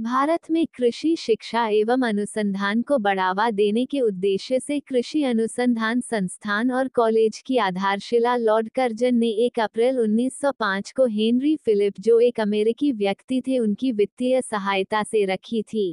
भारत में कृषि शिक्षा एवं अनुसंधान को बढ़ावा देने के उद्देश्य से कृषि अनुसंधान संस्थान और कॉलेज की आधारशिला लॉर्ड कर्जन ने 1 अप्रैल 1905 को हेनरी फिलिप जो एक अमेरिकी व्यक्ति थे उनकी वित्तीय सहायता से रखी थी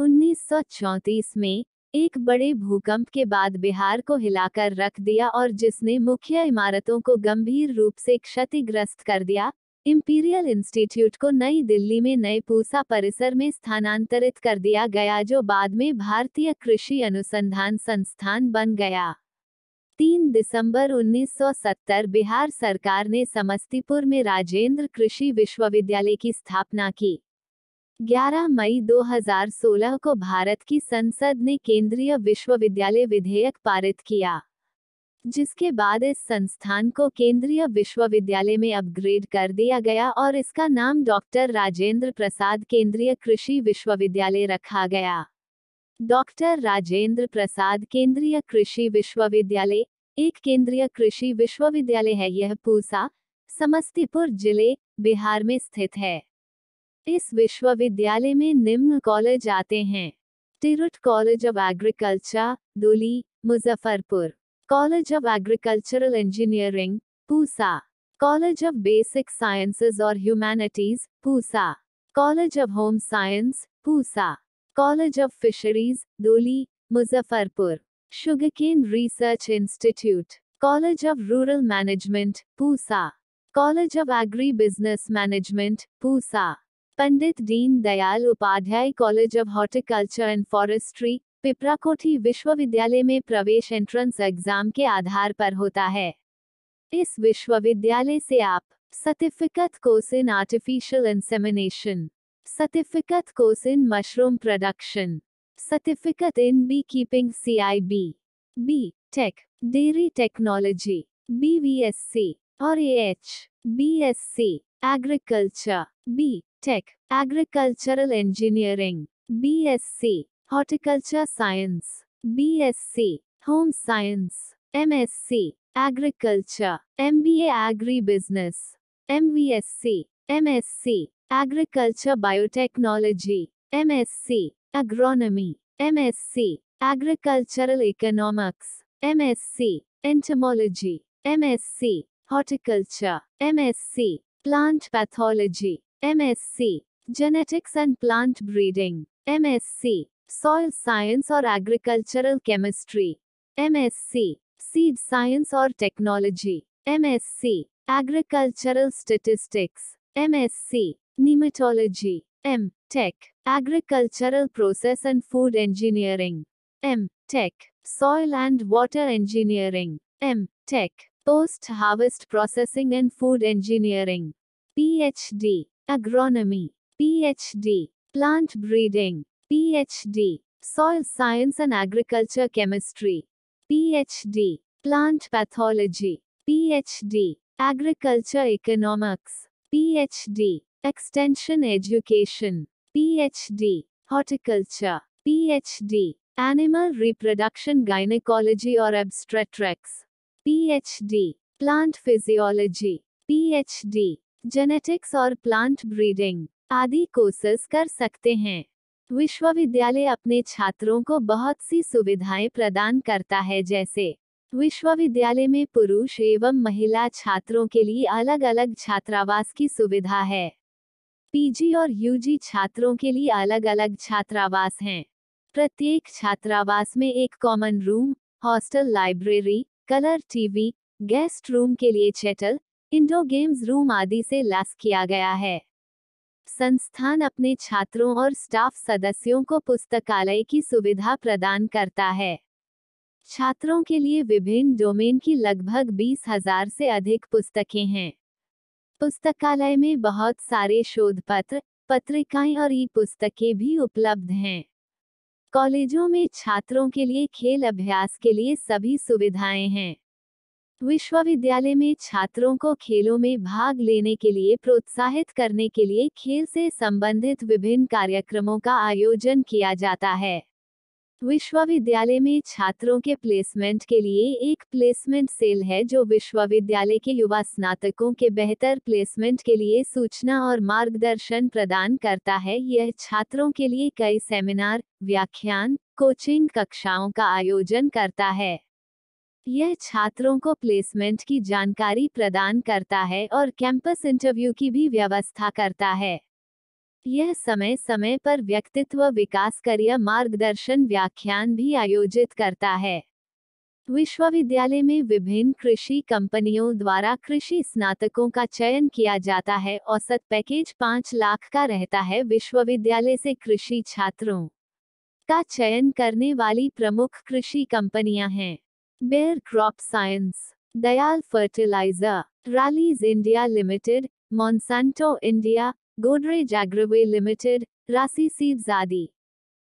1934 में एक बड़े भूकंप के बाद बिहार को हिलाकर रख दिया और जिसने मुख्य इमारतों को गंभीर रूप से क्षतिग्रस्त कर दिया इम्पीरियल इंस्टीट्यूट को नई दिल्ली में नए पूसा परिसर में स्थानांतरित कर दिया गया जो बाद में भारतीय कृषि अनुसंधान संस्थान बन गया 3 दिसंबर 1970 बिहार सरकार ने समस्तीपुर में राजेंद्र कृषि विश्वविद्यालय की स्थापना की 11 मई 2016 को भारत की संसद ने केंद्रीय विश्वविद्यालय विधेयक पारित किया जिसके बाद इस संस्थान को केंद्रीय विश्वविद्यालय में अपग्रेड कर दिया गया और इसका नाम डॉक्टर राजेंद्र प्रसाद केंद्रीय कृषि विश्वविद्यालय रखा गया डॉक्टर राजेंद्र प्रसाद केंद्रीय कृषि विश्वविद्यालय एक केंद्रीय कृषि विश्वविद्यालय है यह पूसा समस्तीपुर जिले बिहार में स्थित है इस विश्वविद्यालय में निम्न कॉलेज आते हैं Tirhut college of agriculture Dholi Muzaffarpur College of Agricultural Engineering, Pusa. College of Basic Sciences or Humanities, Pusa. College of Home Science, Pusa. College of Fisheries, Doli, Muzaffarpur. Sugarcane Research Institute. College of Rural Management, Pusa. College of Agri Business Management, Pusa. Pandit Deen Dayal Upadhyay College of Horticulture and Forestry, Piprakothi विश्वविद्यालय में प्रवेश entrance exam के आधार पर होता है इस विश्वविद्यालय से आप certificate course in artificial insemination certificate course in mushroom production certificate in bee keeping C I B B tech dairy technology B V S C और A H B S C agriculture B tech agricultural engineering B S C Horticulture Science, BSc, Home Science, MSc, Agriculture, MBA Agribusiness, MVSc, MSc, Agriculture Biotechnology, MSc, Agronomy, MSc, Agricultural Economics, MSc, Entomology, MSc, Horticulture, MSc, Plant Pathology, MSc, Genetics and Plant Breeding, MSc, soil science or agricultural chemistry, MSc, seed science or technology, MSc, agricultural statistics, MSc, nematology, M. Tech, agricultural process and food engineering, M. Tech, soil and water engineering, M. Tech, post harvest processing and food engineering, PhD, agronomy, PhD, plant breeding, PhD, Soil Science and Agriculture Chemistry, PhD, Plant Pathology, PhD, Agriculture Economics, PhD, Extension Education, PhD, Horticulture, PhD, Animal Reproduction Gynecology or Obstetrics, PhD, Plant Physiology, PhD, Genetics or Plant Breeding, आदि courses कर सकते हैं विश्वविद्यालय अपने छात्रों को बहुत सी सुविधाएं प्रदान करता है जैसे विश्वविद्यालय में पुरुष एवं महिला छात्रों के लिए अलग अलग छात्रावास की सुविधा है पीजी और यूजी छात्रों के लिए अलग अलग छात्रावास हैं प्रत्येक छात्रावास में एक common room hostel library colour TV guest room के लिए चैटल इंडो गेम्स रूम आदि से लैस किया गया है संस्थान अपने छात्रों और स्टाफ सदस्यों को पुस्तकालय की सुविधा प्रदान करता है छात्रों के लिए विभिन्न डोमेन की लगभग बीस हजार से अधिक पुस्तकें हैं पुस्तकालय में बहुत सारे शोध पत्र पत्रिकाएं और ई पुस्तकें भी उपलब्ध हैं कॉलेजों में छात्रों के लिए खेल अभ्यास के लिए सभी सुविधाएं हैं विश्वविद्यालय में छात्रों को खेलों में भाग लेने के लिए प्रोत्साहित करने के लिए खेल से संबंधित विभिन्न कार्यक्रमों का आयोजन किया जाता है विश्वविद्यालय में छात्रों के प्लेसमेंट के लिए एक प्लेसमेंट सेल है जो विश्वविद्यालय के युवा स्नातकों के बेहतर प्लेसमेंट के लिए सूचना और मार्गदर्शन प्रदान करता है यह छात्रों के लिए कई सेमिनार व्याख्यान कोचिंग कक्षाओं का आयोजन करता है यह छात्रों को प्लेसमेंट की जानकारी प्रदान करता है और कैंपस इंटरव्यू की भी व्यवस्था करता है यह समय समय पर व्यक्तित्व विकास करियर मार्गदर्शन व्याख्यान भी आयोजित करता है विश्वविद्यालय में विभिन्न कृषि कंपनियों द्वारा कृषि स्नातकों का चयन किया जाता है औसत पैकेज पाँच लाख का रहता है विश्वविद्यालय से कृषि छात्रों का चयन करने वाली प्रमुख कृषि कंपनियां हैं Bear Crop Science, Dayal Fertilizer, Rallies India Limited, Monsanto India, Godrej एग्रोवे Limited, Rasi Seeds Adi.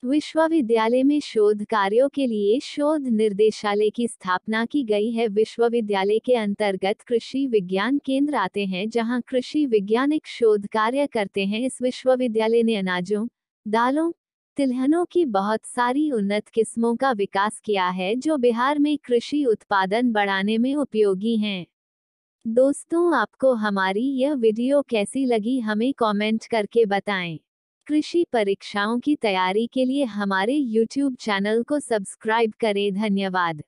विश्वविद्यालय में शोध कार्यों के लिए शोध निर्देशालय की स्थापना की गई है विश्वविद्यालय के अंतर्गत कृषि विज्ञान केंद्र आते हैं जहां कृषि वैज्ञानिक शोध कार्य करते हैं इस विश्वविद्यालय ने अनाजों दालों तिलहनों की बहुत सारी उन्नत किस्मों का विकास किया है जो बिहार में कृषि उत्पादन बढ़ाने में उपयोगी हैं दोस्तों आपको हमारी यह वीडियो कैसी लगी हमें कमेंट करके बताएं कृषि परीक्षाओं की तैयारी के लिए हमारे YouTube चैनल को सब्सक्राइब करें धन्यवाद